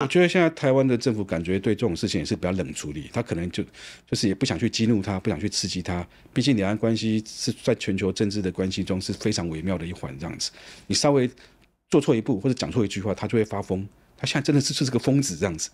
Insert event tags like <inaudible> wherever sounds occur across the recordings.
我觉得现在台湾的政府感觉对这种事情也是比较冷处理，他可能就就是也不想去激怒他，不想去刺激他。毕竟两岸关系是在全球政治的关系中是非常微妙的一环，这样子，你稍微做错一步或者讲错一句话，他就会发疯。他现在真的是是个疯子这样子。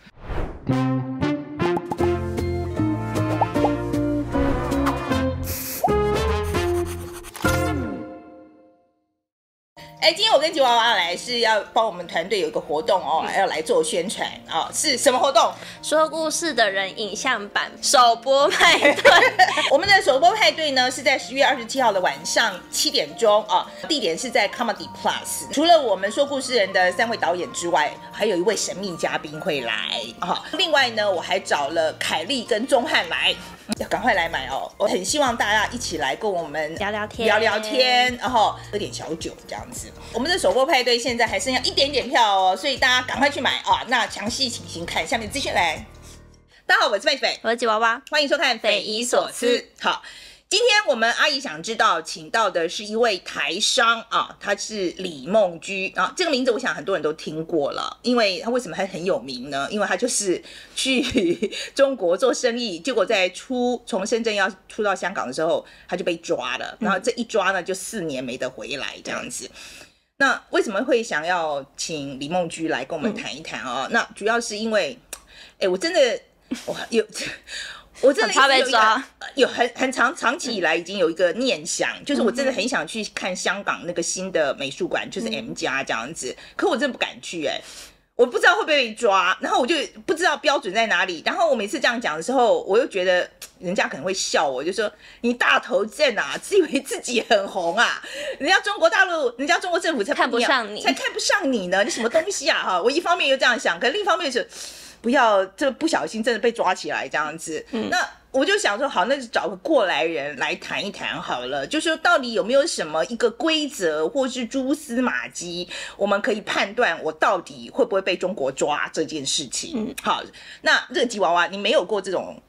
哎，今天我跟吉娃娃来是要帮我们团队有一个活动哦，要来做宣传哦。是什么活动？说故事的人影像版首播派对。<laughs> 我们的首播派对呢是在十月二十七号的晚上七点钟啊，地点是在 Comedy Plus。除了我们说故事人的三位导演之外，还有一位神秘嘉宾会来啊。另外呢，我还找了凯莉跟钟汉来。要赶快来买哦！我很希望大家一起来跟我们聊聊天，聊聊天，然后喝点小酒这样子。我们的首播派对现在还剩下一点点票哦，所以大家赶快去买啊！那详细情形看下面资讯来。大家好，我是贝贝，我是吉娃娃，欢迎收看《匪夷所思》。好。今天我们阿姨想知道，请到的是一位台商啊，他是李梦居啊，这个名字我想很多人都听过了，因为他为什么还很有名呢？因为他就是去中国做生意，结果在出从深圳要出到香港的时候，他就被抓了，然后这一抓呢，就四年没得回来这样子。那为什么会想要请李梦居来跟我们谈一谈啊？那主要是因为，哎，我真的，我有。我真的有很很长长期以来已经有一个念想，就是我真的很想去看香港那个新的美术馆，就是 M 加这样子。可我真的不敢去哎，我不知道会不会被抓，然后我就不知道标准在哪里。然后我每次这样讲的时候，我又觉得人家可能会笑我，就说你大头健啊，自以为自己很红啊，<laughs> 人家中国大陆，人家中国政府才看不上你，才看不上你呢，你什么东西啊？哈！<laughs> 我一方面又这样想，可另一方面是。不要，这不小心真的被抓起来这样子。嗯，那我就想说，好，那就找个过来人来谈一谈好了。就是到底有没有什么一个规则，或是蛛丝马迹，我们可以判断我到底会不会被中国抓这件事情。嗯，好，那热吉娃娃，你没有过这种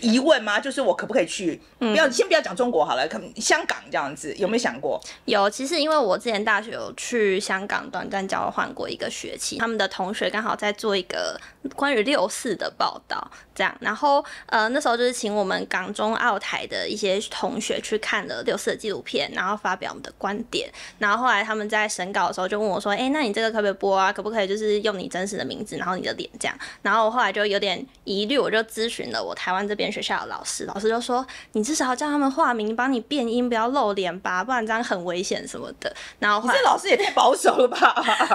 疑问吗？就是我可不可以去？不要，先不要讲中国好了，可香港这样子有没有想过？有，其实因为我之前大学有去香港短暂交换过一个学期，他们的同学刚好在做一个。关于六四的报道，这样，然后呃，那时候就是请我们港中澳台的一些同学去看了六四的纪录片，然后发表我们的观点。然后后来他们在审稿的时候就问我说：“哎，那你这个可不可以播啊？可不可以就是用你真实的名字，然后你的脸这样？”然后我后来就有点疑虑，我就咨询了我台湾这边学校的老师，老师就说：“你至少叫他们化名，帮你变音，不要露脸吧，不然这样很危险什么的。”然后老师也太保守了吧？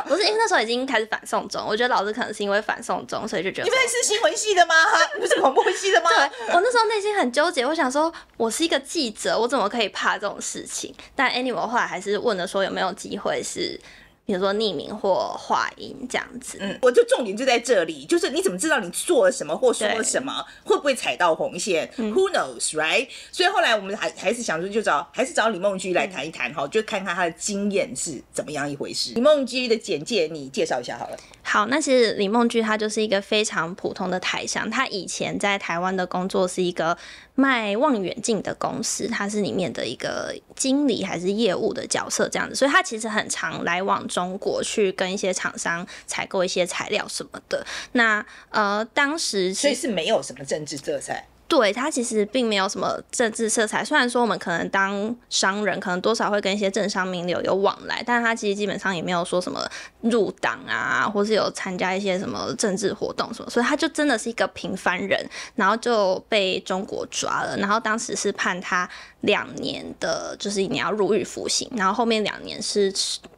不是，因为那时候已经开始反送中，我觉得老师可能是因为反送中。所以就觉得你不是新闻系的吗？<laughs> 你不是广播系的吗？对，我那时候内心很纠结，我想说，我是一个记者，我怎么可以怕这种事情？但 a n y w a y 后来还是问了说，有没有机会是？比如说匿名或话音这样子，嗯，我就重点就在这里，就是你怎么知道你做了什么或说了什么，会不会踩到红线？Who knows, right？所以后来我们还还是想说，就找还是找李梦居来谈一谈哈，就看看他的经验是怎么样一回事。李梦居的简介你介绍一下好了。好，那其实李梦居，他就是一个非常普通的台商，他以前在台湾的工作是一个卖望远镜的公司，他是里面的一个经理还是业务的角色这样子，所以他其实很常来往。中国去跟一些厂商采购一些材料什么的，那呃，当时所以是没有什么政治色彩。对他其实并没有什么政治色彩，虽然说我们可能当商人，可能多少会跟一些政商名流有往来，但是他其实基本上也没有说什么入党啊，或是有参加一些什么政治活动什么，所以他就真的是一个平凡人，然后就被中国抓了，然后当时是判他两年的，就是你要入狱服刑，然后后面两年是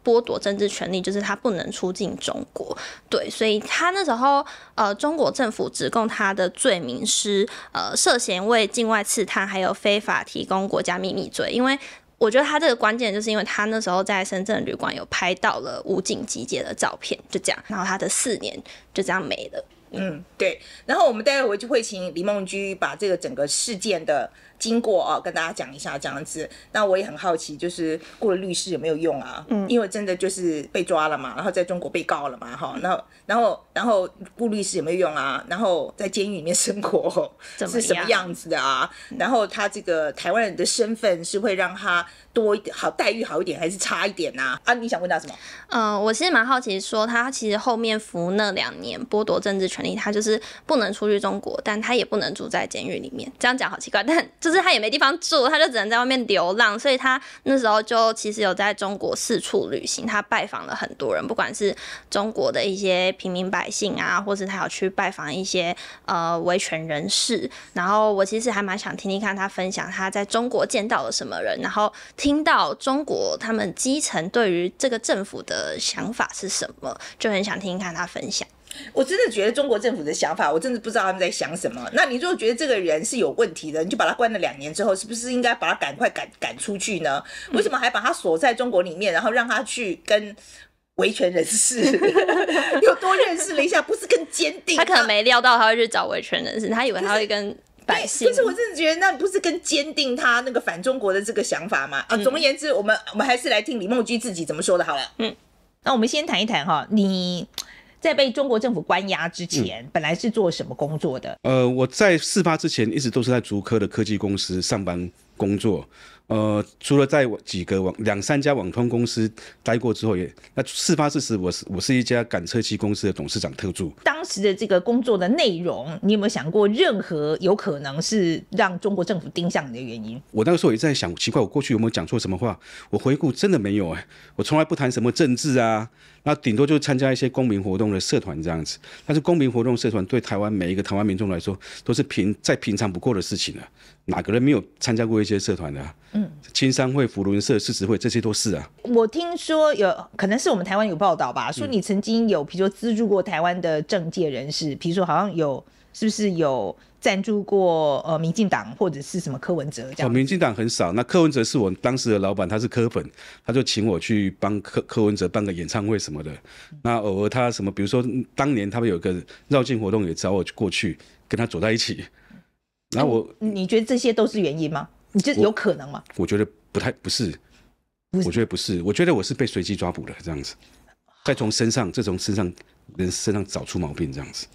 剥夺政治权利，就是他不能出境中国。对，所以他那时候呃，中国政府指控他的罪名是呃。涉嫌为境外刺探，还有非法提供国家秘密罪。因为我觉得他这个关键，就是因为他那时候在深圳旅馆有拍到了武警集结的照片，就这样，然后他的四年就这样没了。嗯，对。然后我们待会儿就会请李梦居把这个整个事件的经过啊跟大家讲一下，这样子。那我也很好奇，就是雇了律师有没有用啊？嗯，因为真的就是被抓了嘛，然后在中国被告了嘛，哈。那然后然后雇律师有没有用啊？然后在监狱里面生活是什么样子的啊？然后他这个台湾人的身份是会让他。多一点好待遇好一点还是差一点呢？啊，你想问他什么？呃，我其实蛮好奇，说他其实后面服那两年剥夺政治权利，他就是不能出去中国，但他也不能住在监狱里面。这样讲好奇怪，但就是他也没地方住，他就只能在外面流浪。所以他那时候就其实有在中国四处旅行，他拜访了很多人，不管是中国的一些平民百姓啊，或是他有去拜访一些呃维权人士。然后我其实还蛮想听听看他分享他在中国见到了什么人，然后。听到中国他们基层对于这个政府的想法是什么，就很想听听看他分享。我真的觉得中国政府的想法，我真的不知道他们在想什么。那你如果觉得这个人是有问题的，你就把他关了两年之后，是不是应该把他赶快赶赶出去呢？为什么还把他锁在中国里面，然后让他去跟维权人士又 <laughs> 多认识了一下，不是更坚定？他可能没料到他会去找维权人士，他以为他会跟。可是我真的觉得那不是更坚定他那个反中国的这个想法吗？啊，总而言之，我们我们还是来听李梦居自己怎么说的好了。嗯，那我们先谈一谈哈，你在被中国政府关押之前，本来是做什么工作的？呃，我在事发之前一直都是在竹科的科技公司上班。工作，呃，除了在几个网两三家网通公司待过之后，也那事发之时，我是我是一家赶车器公司的董事长特助。当时的这个工作的内容，你有没有想过任何有可能是让中国政府盯上你的原因？我那个时候也在想，奇怪，我过去有没有讲错什么话？我回顾，真的没有哎，我从来不谈什么政治啊，那顶多就是参加一些公民活动的社团这样子。但是公民活动社团对台湾每一个台湾民众来说，都是平再平常不过的事情了。哪个人没有参加过一些社团的？嗯，青山会、福伦社、四十会，这些都是啊。我听说有可能是我们台湾有报道吧，说你曾经有，比如说资助过台湾的政界人士，比如说好像有，是不是有赞助过呃民进党或者是什么柯文哲这样？民进党很少，那柯文哲是我当时的老板，他是柯本，他就请我去帮柯柯文哲办个演唱会什么的。那偶尔他什么，比如说当年他们有个绕境活动，也找我过去跟他走在一起。然后我，你觉得这些都是原因吗？你觉得有可能吗？我觉得不太不是，不是，我觉得不是，我觉得我是被随机抓捕的这样子，再从身上再从身上人身上找出毛病这样子。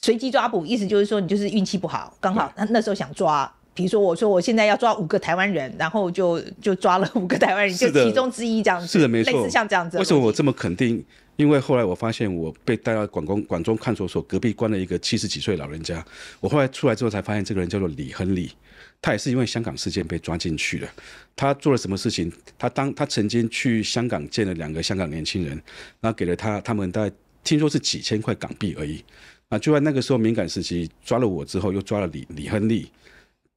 随机抓捕意思就是说，你就是运气不好，刚好那那时候想抓。比如说，我说我现在要抓五个台湾人，然后就就抓了五个台湾人，就其中之一这样子。是的，没错，类似像这样子。为什么我这么肯定？因为后来我发现我被带到广东广中看守所隔壁关了一个七十几岁老人家。我后来出来之后才发现，这个人叫做李亨利，他也是因为香港事件被抓进去的。他做了什么事情？他当他曾经去香港见了两个香港年轻人，然后给了他他们，概听说是几千块港币而已。啊，就在那个时候敏感时期，抓了我之后又抓了李李亨利。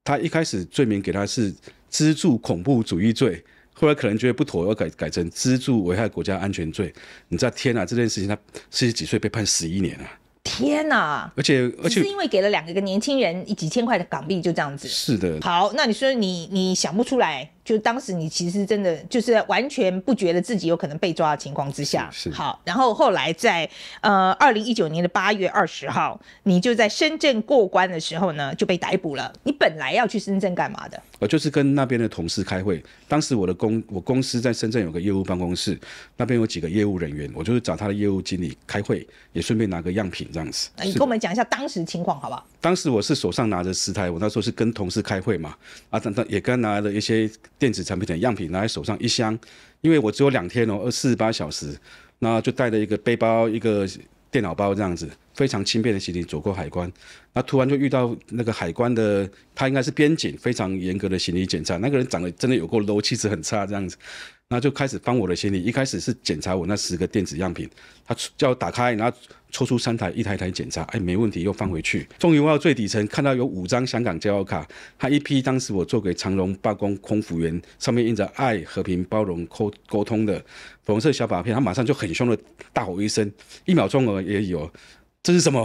他一开始罪名给他是资助恐怖主义罪，后来可能觉得不妥，要改改成资助危害国家安全罪。你知道天哪，这件事情他四十几岁被判十一年啊！天哪，而且而且是因为给了两个个年轻人几千块的港币就这样子。是的，好，那你说你你想不出来。就当时你其实真的就是完全不觉得自己有可能被抓的情况之下，是好，然后后来在呃二零一九年的八月二十号，你就在深圳过关的时候呢就被逮捕了。你本来要去深圳干嘛的？我就是跟那边的同事开会，当时我的公我公司在深圳有个业务办公室，那边有几个业务人员，我就是找他的业务经理开会，也顺便拿个样品这样子。你跟我们讲一下当时情况好不好？当时我是手上拿着十台，我那时候是跟同事开会嘛，啊，但等也刚拿来了一些。电子产品的样品拿在手上一箱，因为我只有两天哦，二四十八小时，那就带着一个背包，一个电脑包这样子，非常轻便的行李走过海关，那突然就遇到那个海关的，他应该是边检非常严格的行李检查，那个人长得真的有够 low，气质很差这样子。那就开始翻我的行李，一开始是检查我那十个电子样品，他叫我打开，然后抽出三台一台台检查，哎，没问题，又放回去。终于挖到最底层，看到有五张香港加油卡，他一批，当时我做给长隆罢公空服员，上面印着爱、和平、包容、沟沟通的粉红色小卡片，他马上就很凶的大吼一声，一秒钟哦也有，这是什么？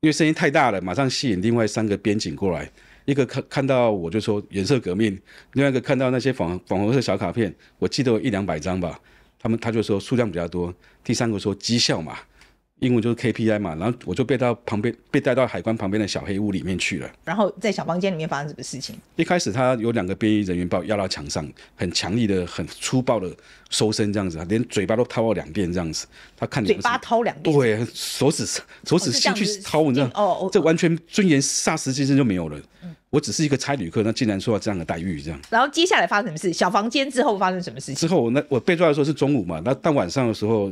因为声音太大了，马上吸引另外三个边警过来。一个看看到我就说颜色革命，另外一个看到那些粉粉红色小卡片，我记得有一两百张吧。他们他就说数量比较多。第三个说绩效嘛，英文就是 K P I 嘛。然后我就被到旁边，被带到海关旁边的小黑屋里面去了。然后在小房间里面发生什么事情？一开始他有两个便衣人员把我压到墙上，很强力的、很粗暴的搜身，这样子，连嘴巴都掏了两遍，这样子。他看嘴巴掏两遍，对，手指手指先去掏，知道哦，这完全尊严霎时之间就没有了。我只是一个差旅客，那竟然受到这样的待遇，这样。然后接下来发生什么事？小房间之后发生什么事情？之后我那我被抓的时候是中午嘛，那但晚上的时候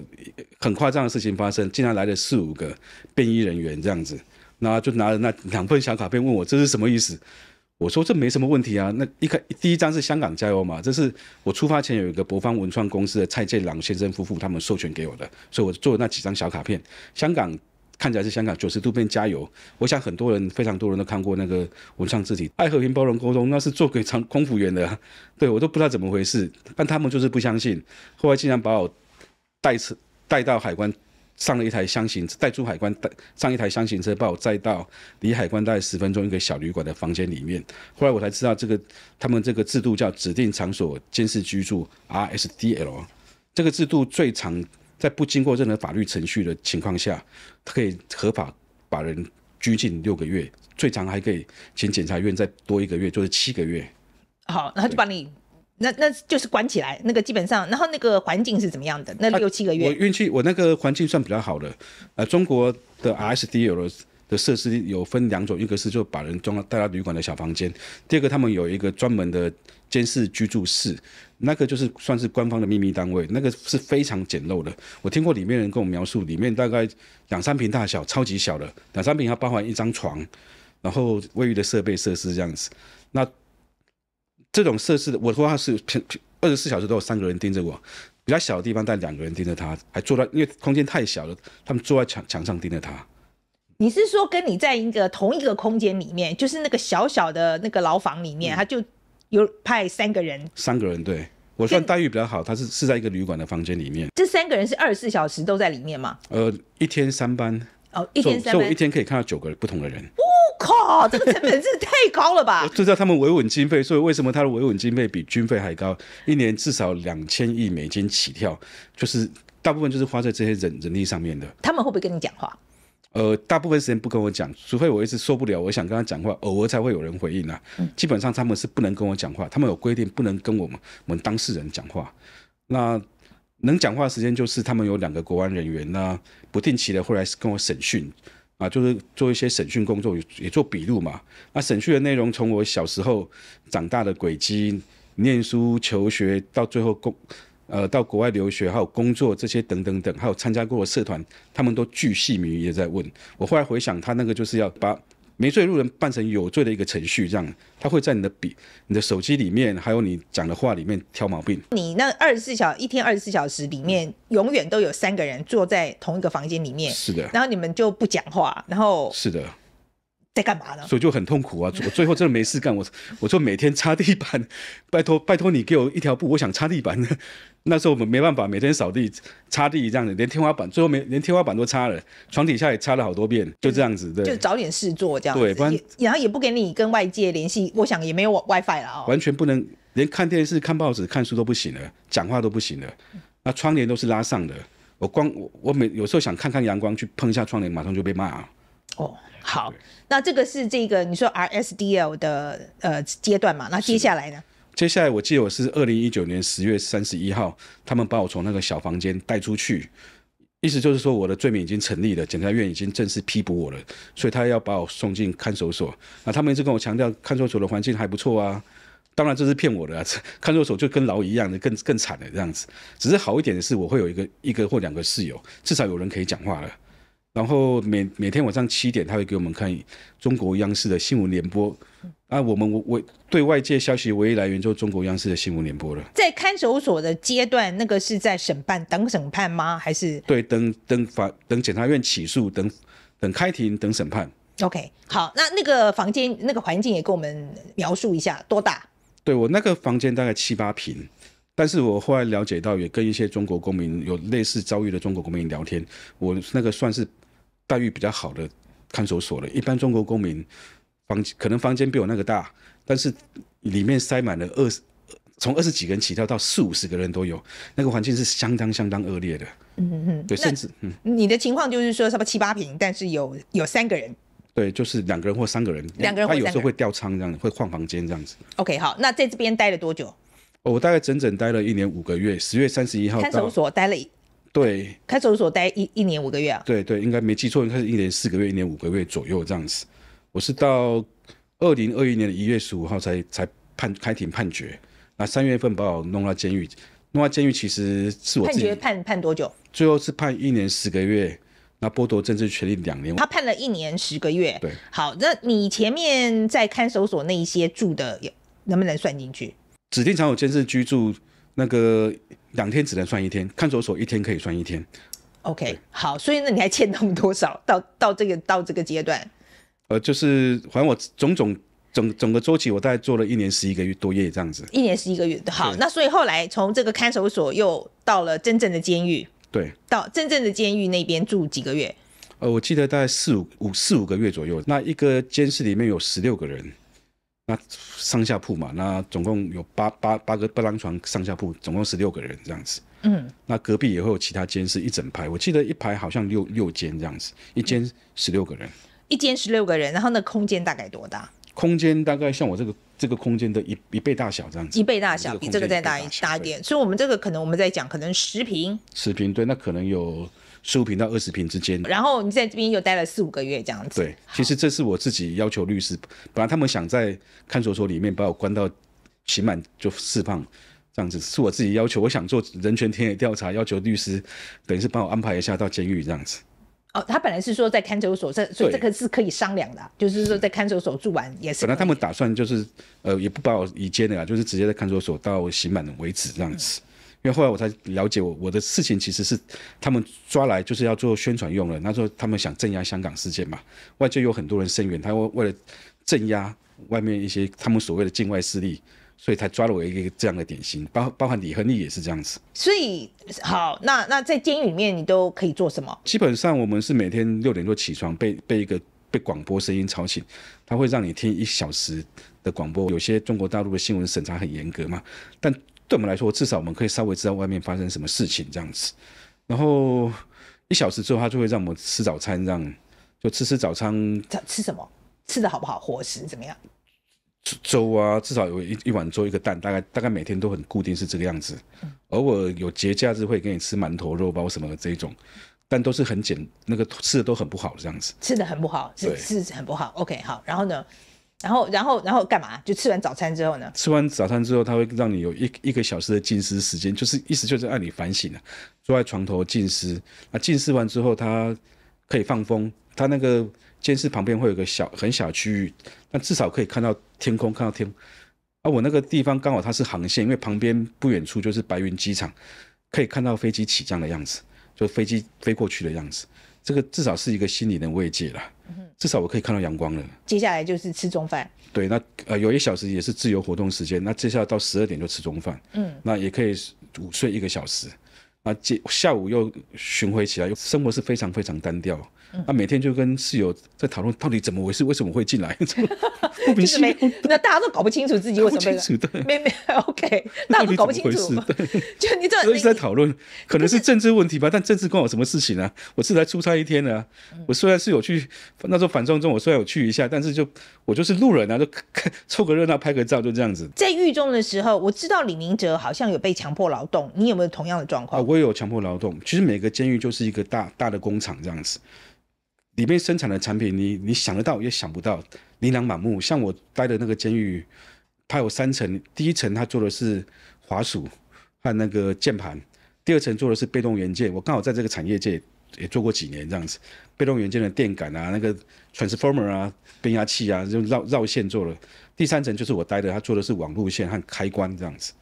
很夸张的事情发生，竟然来了四五个便衣人员这样子，那就拿了那两份小卡片问我这是什么意思？我说这没什么问题啊。那一开第一张是香港加油嘛，这是我出发前有一个博方文创公司的蔡建朗先生夫妇他们授权给我的，所以我做了那几张小卡片，香港。看起来是香港九十度变加油，我想很多人非常多人都看过那个文创字体，爱和平包容沟通，那是做给长空服员的，对我都不知道怎么回事，但他们就是不相信，后来竟然把我带车带到海关，上了一台箱型，带出海关，带上一台箱型车把我载到离海关大概十分钟一个小旅馆的房间里面，后来我才知道这个他们这个制度叫指定场所监视居住 RSDL，这个制度最长。在不经过任何法律程序的情况下，可以合法把人拘禁六个月，最长还可以请检察院再多一个月，就是七个月。好，然后就把你那那就是关起来，那个基本上，然后那个环境是怎么样的？那六七个月，我运气我那个环境算比较好的，呃，中国的 RSD 有了。的设施有分两种，一个是就把人装到带到旅馆的小房间，第二个他们有一个专门的监视居住室，那个就是算是官方的秘密单位，那个是非常简陋的。我听过里面人跟我描述，里面大概两三平大小，超级小的，两三平要包含一张床，然后卫浴的设备设施这样子。那这种设施的，我说是平二十四小时都有三个人盯着我，比较小的地方带两个人盯着他，还坐在因为空间太小了，他们坐在墙墙上盯着他。你是说跟你在一个同一个空间里面，就是那个小小的那个牢房里面，他就有派三个人，三个人对，我算待遇比较好，他是是在一个旅馆的房间里面。这三个人是二十四小时都在里面吗？呃，一天三班。哦，一天三班，所以我一天可以看到九个不同的人。我靠，这个成本是太高了吧？这叫他们维稳经费，所以为什么他的维稳经费比军费还高？一年至少两千亿美金起跳，就是大部分就是花在这些人人力上面的。他们会不会跟你讲话？呃，大部分时间不跟我讲，除非我一直受不了，我想跟他讲话，偶尔才会有人回应啊。基本上他们是不能跟我讲话，他们有规定不能跟我们我们当事人讲话。那能讲话的时间就是他们有两个国安人员呢，不定期的会来跟我审讯啊，就是做一些审讯工作，也也做笔录嘛。那审讯的内容从我小时候长大的轨迹、念书求学到最后工。呃，到国外留学，还有工作这些等等等，还有参加过的社团，他们都巨细靡遗地在问我。后来回想，他那个就是要把没罪路人办成有罪的一个程序，这样他会在你的笔、你的手机里面，还有你讲的话里面挑毛病。你那二十四小一天二十四小时里面，永远都有三个人坐在同一个房间里面。是的。然后你们就不讲话，然后。是的。在干嘛呢？所以就很痛苦啊！我最后真的没事干，我我说每天擦地板，<laughs> 拜托拜托你给我一条布，我想擦地板。呢。<laughs> 那时候我们没办法，每天扫地、擦地这样子，连天花板最后没连天花板都擦了，床底下也擦了好多遍，就这样子。对，就找点事做这样。对，不然然后也不给你跟外界联系，我想也没有 WiFi 了啊，完全不能，连看电视、看报纸、看书都不行了，讲话都不行了。那窗帘都是拉上的，我光我我每有时候想看看阳光，去碰一下窗帘，马上就被骂哦，好，那这个是这个你说 R S D L 的呃阶段嘛？那接下来呢？接下来我记得我是二零一九年十月三十一号，他们把我从那个小房间带出去，意思就是说我的罪名已经成立了，检察院已经正式批捕我了，所以他要把我送进看守所。那他们一直跟我强调看守所的环境还不错啊，当然这是骗我的啊，<laughs> 看守所就跟牢一样的，更更惨的这样子。只是好一点的是我会有一个一个或两个室友，至少有人可以讲话了。然后每每天晚上七点，他会给我们看中国央视的新闻联播。啊，我们唯对外界消息唯一来源就是中国央视的新闻联播了。在看守所的阶段，那个是在审判等审判吗？还是对等等法等检察院起诉等等开庭等审判？OK，好，那那个房间那个环境也给我们描述一下，多大？对我那个房间大概七八平，但是我后来了解到，也跟一些中国公民有类似遭遇的中国公民聊天，我那个算是。待遇比较好的看守所了，一般中国公民房可能房间比我那个大，但是里面塞满了二十从二十几个人起跳到四五十个人都有，那个环境是相当相当恶劣的。嗯嗯嗯，对，甚至嗯。你的情况就是说什么七八平，但是有有三个人。对，就是两个人或三个人。两个人个人。他有时候会调仓，这样子会换房间，这样子。OK，好，那在这边待了多久？我大概整整待了一年五个月，十月三十一号看守所待了。对，看守所待一一年五个月啊。对对，应该没记错，该是一年四个月，一年五个月左右这样子。我是到二零二一年的一月十五号才才判开庭判决，那三月份把我弄到监狱，弄到监狱其实是我判决判判多久？最后是判一年十个月，那剥夺政治权利两年。他判了一年十个月。对，好，那你前面在看守所那一些住的，有能不能算进去？指定场所监视居住那个。两天只能算一天，看守所一天可以算一天。OK，好，所以那你还欠他们多少？到 <laughs> 到这个到这个阶段，呃，就是反正我种种整整个周期，我大概做了一年十一个月多月这样子。一年十一个月，好，那所以后来从这个看守所又到了真正的监狱，对，到真正的监狱那边住几个月？呃，我记得大概四五五四五个月左右。那一个监室里面有十六个人。那上下铺嘛，那总共有八八八个八张床，上下铺，总共十六个人这样子。嗯，那隔壁也会有其他间，是一整排。我记得一排好像六六间这样子，一间十六个人，一间十六个人。然后那空间大概多大？空间大概像我这个这个空间的一一倍大小这样子，一倍大小比这个再大一大一点。所以我们这个可能我们在讲可能十平，十平对，那可能有。十五平到二十平之间，然后你在这边又待了四五个月这样子。对，其实这是我自己要求律师，本来他们想在看守所里面把我关到刑满就释放，这样子是我自己要求，我想做人权田野调查，要求律师等于是帮我安排一下到监狱这样子。哦，他本来是说在看守所，在所以这个是可以商量的，就是说在看守所住完也是。本来他们打算就是呃，也不把我移监的啦，就是直接在看守所到刑满为止这样子。因为后来我才了解，我我的事情其实是他们抓来就是要做宣传用了。那时候他们想镇压香港事件嘛，外界有很多人声援他，为了镇压外面一些他们所谓的境外势力，所以才抓了我一个这样的典型，包包含李亨利也是这样子。所以好，那那在监狱里面你都可以做什么？基本上我们是每天六点多起床，被被一个被广播声音吵醒，他会让你听一小时的广播。有些中国大陆的新闻审查很严格嘛，但。对我们来说，至少我们可以稍微知道外面发生什么事情这样子。然后一小时之后，他就会让我们吃早餐，样就吃吃早餐。吃吃什么？吃的好不好？伙食怎么样？粥啊，至少有一一碗粥，一个蛋，大概大概每天都很固定是这个样子。偶尔有节假日会给你吃馒头、肉包什么这一种，但都是很简，那个吃的都很不好这样子。吃的很不好，是是很不好。OK，好。然后呢？然后，然后，然后干嘛？就吃完早餐之后呢？吃完早餐之后，他会让你有一一个小时的静思时间，就是意思就是让你反省了，坐在床头静思。那静思完之后，他可以放风，他那个监视旁边会有个小很小区域，那至少可以看到天空，看到天。啊，我那个地方刚好它是航线，因为旁边不远处就是白云机场，可以看到飞机起降的样子，就飞机飞过去的样子。这个至少是一个心理的慰藉了，至少我可以看到阳光了。接下来就是吃中饭。对，那呃有一小时也是自由活动时间，那接下来到十二点就吃中饭。嗯，那也可以午睡一个小时，那接下午又巡回起来，又生活是非常非常单调。那每天就跟室友在讨论到底怎么回事，为什么会进来？<laughs> 不明所那大家都搞不清楚自己为什么没没 OK？到都搞不清楚。对，<laughs> <laughs> 就你这一直在讨论，可能是政治问题吧？但政治关我什么事情啊？我是来出差一天的。我虽然是有去那时候反庄中，我虽然有去一下，但是就我就是路人啊，就凑个热闹拍个照，就这样子。在狱中的时候，我知道李明哲好像有被强迫劳动，你有没有同样的状况？我也有强迫劳动。其实每个监狱就是一个大大的工厂这样子。里面生产的产品，你你想得到也想不到，琳琅满目。像我待的那个监狱，它有三层，第一层它做的是滑鼠和那个键盘，第二层做的是被动元件。我刚好在这个产业界也做过几年这样子，被动元件的电感啊，那个 transformer 啊，变压器啊，就绕绕线做的。第三层就是我待的，他做的是网路线和开关这样子。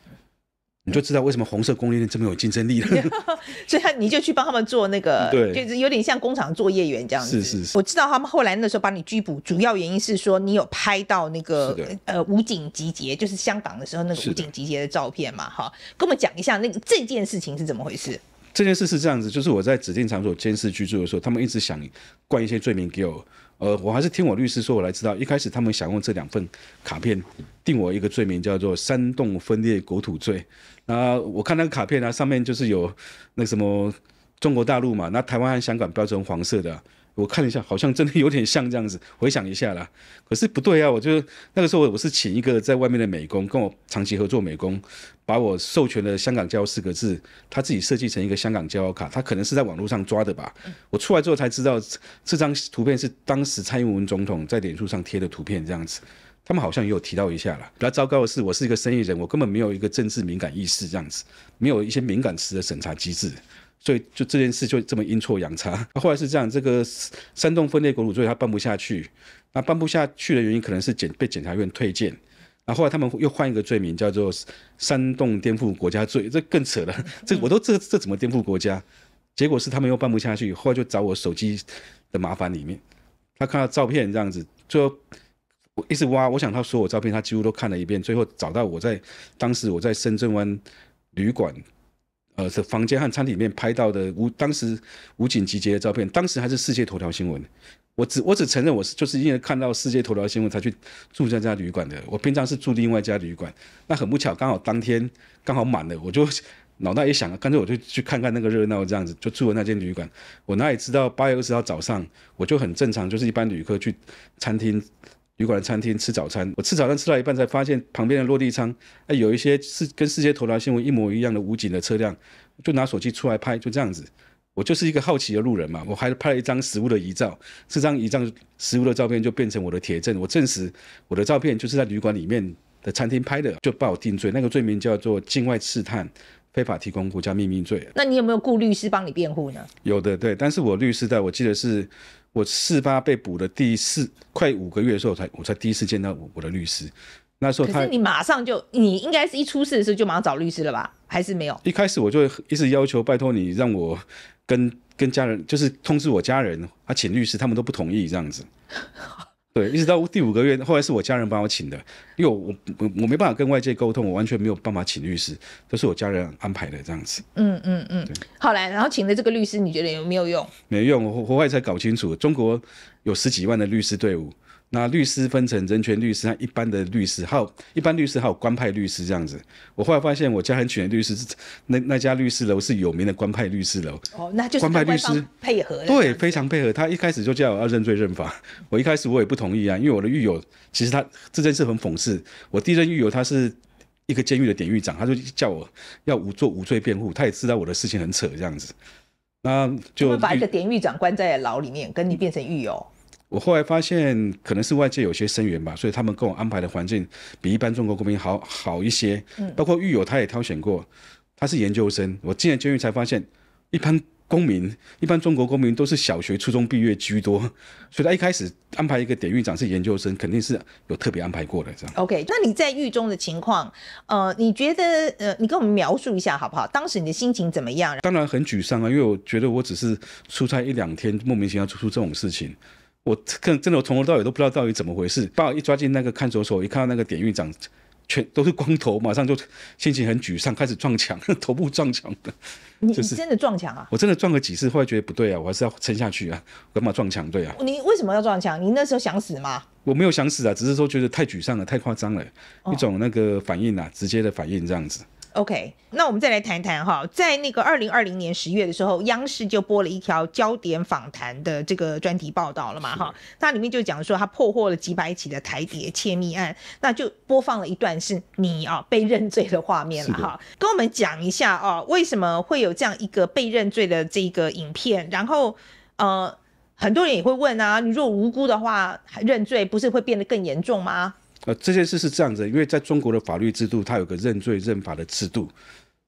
你就知道为什么红色供应链这么有竞争力了，<laughs> 所以他你就去帮他们做那个，<laughs> 对，就是有点像工厂作业员这样子。是是是，我知道他们后来那时候把你拘捕，主要原因是说你有拍到那个呃武警集结，就是香港的时候那个武警集结的照片嘛，哈，跟我们讲一下那这件事情是怎么回事？这件事是这样子，就是我在指定场所监视居住的时候，他们一直想灌一些罪名给我。呃，我还是听我律师说，我来知道。一开始他们想用这两份卡片定我一个罪名，叫做煽动分裂国土罪。那我看那个卡片呢，上面就是有那什么中国大陆嘛，那台湾和香港标成黄色的。我看了一下，好像真的有点像这样子。<laughs> 回想一下啦，可是不对啊！我就那个时候，我是请一个在外面的美工跟我长期合作美工，把我授权的“香港骄傲”四个字，他自己设计成一个“香港骄傲”卡。他可能是在网络上抓的吧。我出来之后才知道，这张图片是当时蔡英文总统在脸书上贴的图片，这样子。他们好像也有提到一下了。比较糟糕的是，我是一个生意人，我根本没有一个政治敏感意识，这样子，没有一些敏感词的审查机制。所以就这件事就这么阴错阳差，那 <laughs> 后来是这样，这个煽动分裂国所罪他办不下去，那办不下去的原因可能是检被检察院推荐。那后来他们又换一个罪名叫做煽动颠覆国家罪，这更扯了，<laughs> 这我都这这怎么颠覆国家？结果是他们又办不下去，后来就找我手机的麻烦里面，他看到照片这样子，最后我一直挖，我想他所有照片，他几乎都看了一遍，最后找到我在当时我在深圳湾旅馆。呃，这房间和餐厅里面拍到的当时武警集结的照片，当时还是世界头条新闻。我只我只承认我是就是因为看到世界头条新闻才去住这家旅馆的。我平常是住另外一家旅馆，那很不巧，刚好当天刚好满了，我就脑袋一想，干脆我就去看看那个热闹，这样子就住了那间旅馆。我哪里知道八月二十号早上我就很正常，就是一般旅客去餐厅。旅馆餐厅吃早餐，我吃早餐吃到一半才发现旁边的落地窗，哎，有一些是跟世界头条新闻一模一样的武警的车辆，就拿手机出来拍，就这样子。我就是一个好奇的路人嘛，我还拍了一张食物的遗照，这张遗照食物的照片就变成我的铁证，我证实我的照片就是在旅馆里面的餐厅拍的，就把我定罪，那个罪名叫做境外刺探、非法提供国家秘密罪。那你有没有雇律师帮你辩护呢？有的，对，但是我律师在我记得是。我四八被捕的第四快五个月的时候，才我才第一次见到我的律师。那时候，可是你马上就你应该是一出事的时候就马上找律师了吧？还是没有？一开始我就一直要求拜托你让我跟跟家人，就是通知我家人，啊，请律师，他们都不同意这样子。<laughs> 对，一直到第五个月，后来是我家人帮我请的，因为我我我没办法跟外界沟通，我完全没有办法请律师，都是我家人安排的这样子。嗯嗯嗯。后来，然后请的这个律师，你觉得有没有用？没用，我后来才搞清楚，中国有十几万的律师队伍。那律师分成人权律师，和一般的律师，还有一般律师，还有官派律师这样子。我后来发现，我家很的律师那那家律师楼是有名的官派律师楼。哦，那就是官派律师配合。对，非常配合。他一开始就叫我要认罪认罚。我一开始我也不同意啊，因为我的狱友，其实他这件事很讽刺。我第一任狱友他是一个监狱的典狱长，他就叫我要无做无罪辩护。他也知道我的事情很扯这样子。那就把一个典狱长关在牢里面，跟你变成狱友。我后来发现，可能是外界有些生援吧，所以他们给我安排的环境比一般中国公民好好一些。嗯，包括狱友他也挑选过，他是研究生。我进了监狱才发现，一般公民、一般中国公民都是小学、初中毕业居多，<laughs> 所以他一开始安排一个典狱长是研究生，肯定是有特别安排过的这样。OK，那你在狱中的情况，呃，你觉得呃，你跟我们描述一下好不好？当时你的心情怎么样？当然很沮丧啊，因为我觉得我只是出差一两天，莫名其妙做出这种事情。我跟真的，我从头到尾都不知道到底怎么回事。把我一抓进那个看守所，一看到那个典狱长，全都是光头，马上就心情很沮丧，开始撞墙，<laughs> 头部撞墙的。你真的撞墙啊？我真的撞了几次，后来觉得不对啊，我还是要撑下去啊，干嘛撞墙？对啊，你为什么要撞墙？你那时候想死吗？我没有想死啊，只是说觉得太沮丧了，太夸张了，一种那个反应啊，直接的反应这样子。OK，那我们再来谈一谈哈，在那个二零二零年十月的时候，央视就播了一条焦点访谈的这个专题报道了嘛哈，它里面就讲说他破获了几百起的台谍窃密案，那就播放了一段是你啊被认罪的画面了哈，跟我们讲一下啊，为什么会有这样一个被认罪的这个影片？然后呃，很多人也会问啊，你若无辜的话，认罪不是会变得更严重吗？呃，这件事是这样子，因为在中国的法律制度，它有个认罪认罚的制度，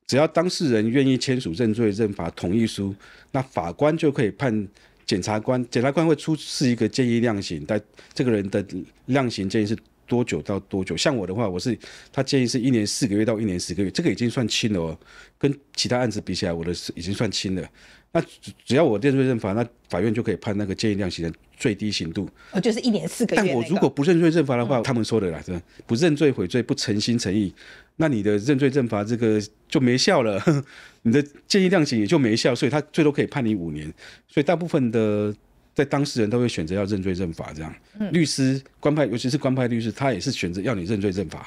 只要当事人愿意签署认罪认罚同意书，那法官就可以判检察官，检察官会出示一个建议量刑，但这个人的量刑建议是。多久到多久？像我的话，我是他建议是一年四个月到一年十个月，这个已经算轻了哦。跟其他案子比起来，我的是已经算轻了。那只要我认罪认罚，那法院就可以判那个建议量刑的最低刑度，哦，就是一年四个月。但我如果不认罪认罚的话，他们说的啦，是不认罪悔罪不诚心诚意，那你的认罪认罚这个就没效了，<laughs> 你的建议量刑也就没效，所以他最多可以判你五年。所以大部分的。在当事人，都会选择要认罪认罚这样。嗯，律师官派，尤其是官派律师，他也是选择要你认罪认罚。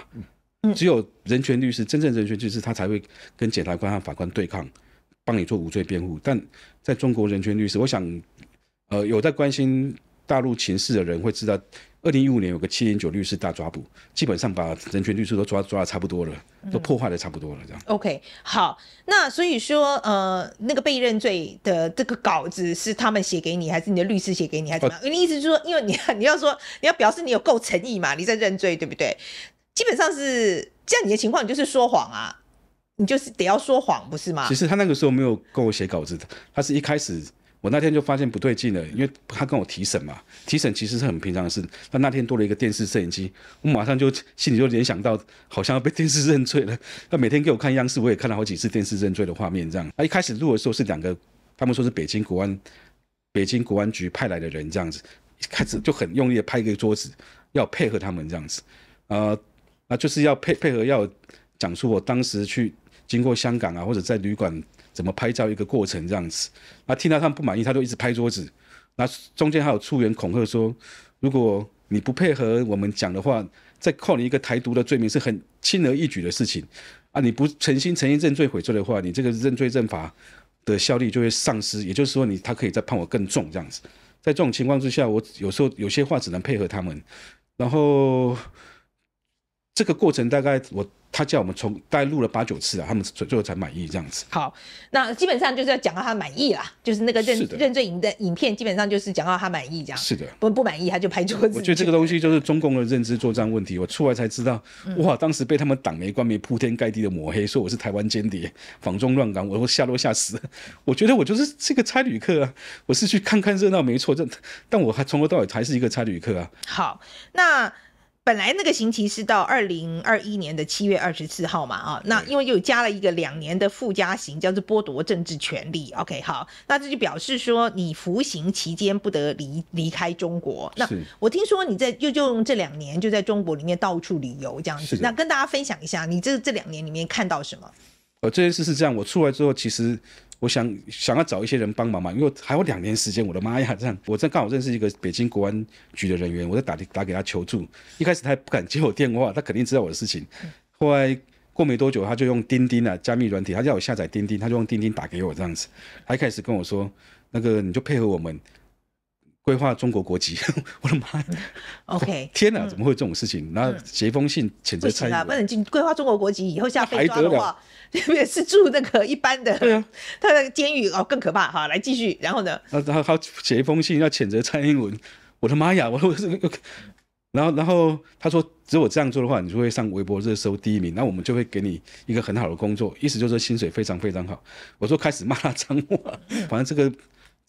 嗯，只有人权律师，真正人权律师，他才会跟检察官和法官对抗，帮你做无罪辩护。但在中国，人权律师，我想，呃，有在关心。大陆情势的人会知道，二零一五年有个七零九律师大抓捕，基本上把人权律师都抓抓的差不多了，都破坏的差不多了，这样。OK，好，那所以说，呃，那个被认罪的这个稿子是他们写给你，还是你的律师写给你，还是怎么样？你意思就是说，因为你你要说你要表示你有够诚意嘛，你在认罪，对不对？基本上是这样，你的情况你就是说谎啊，你就是得要说谎，不是吗？其实他那个时候没有跟我写稿子的，他是一开始。我那天就发现不对劲了，因为他跟我提审嘛，提审其实是很平常的事。但那天多了一个电视摄影机，我马上就心里就联想到好像要被电视认罪了。他每天给我看央视，我也看了好几次电视认罪的画面，这样。他一开始录的时候是两个，他们说是北京国安、北京国安局派来的人，这样子，一开始就很用力的拍一个桌子，要配合他们这样子，呃，那就是要配配合，要讲述我当时去经过香港啊，或者在旅馆。怎么拍照一个过程这样子，那听到他们不满意，他就一直拍桌子。那中间还有出言恐吓说，如果你不配合我们讲的话，再扣你一个台独的罪名是很轻而易举的事情啊！你不诚心诚意认罪悔罪的话，你这个认罪认罚的效力就会丧失。也就是说，你他可以再判我更重这样子。在这种情况之下，我有时候有些话只能配合他们，然后。这个过程大概我他叫我们从大概录了八九次啊，他们最后才满意这样子。好，那基本上就是要讲到他满意啦，就是那个认认罪影的影片，基本上就是讲到他满意这样。是的，不不满意他就拍桌子。我觉得这个东西就是中共的认知作战问题。我出来才知道，哇，当时被他们党媒官媒铺天盖地的抹黑，说我是台湾间谍、访中乱港，我说吓落吓死。我觉得我就是这个差旅客啊，我是去看看热闹没错，但但我还从头到尾还是一个差旅客啊。好，那。本来那个刑期是到二零二一年的七月二十四号嘛，啊，那因为又加了一个两年的附加刑，叫做剥夺政治权利。OK，好，那这就表示说你服刑期间不得离离开中国。那我听说你在就就这两年就在中国里面到处旅游这样子，那跟大家分享一下，你这这两年里面看到什么？呃，这件事是这样，我出来之后其实。我想想要找一些人帮忙嘛，因为还有两年时间，我的妈呀！<laughs> 这样我这刚好认识一个北京国安局的人员，我在打打给他求助。一开始他不敢接我电话，他肯定知道我的事情。后来过没多久，他就用钉钉啊加密软体，他叫我下载钉钉，他就用钉钉打给我这样子。他一开始跟我说，那个你就配合我们。规划中国国籍，<laughs> 我的妈的！OK，<laughs> 天哪，怎么会这种事情？那写一封信谴责蔡英文，不能进规划中国国籍，以后下被抓的话，特别 <laughs> 是住那个一般的，对啊，他的监狱哦更可怕哈。来继续，然后呢？他他他写一封信要谴责蔡英文，我的妈呀，我我这个，然后然后他说，如果这样做的话，你就会上微博热搜第一名，那我们就会给你一个很好的工作，意思就是薪水非常非常好。我说开始骂脏话，反正这个。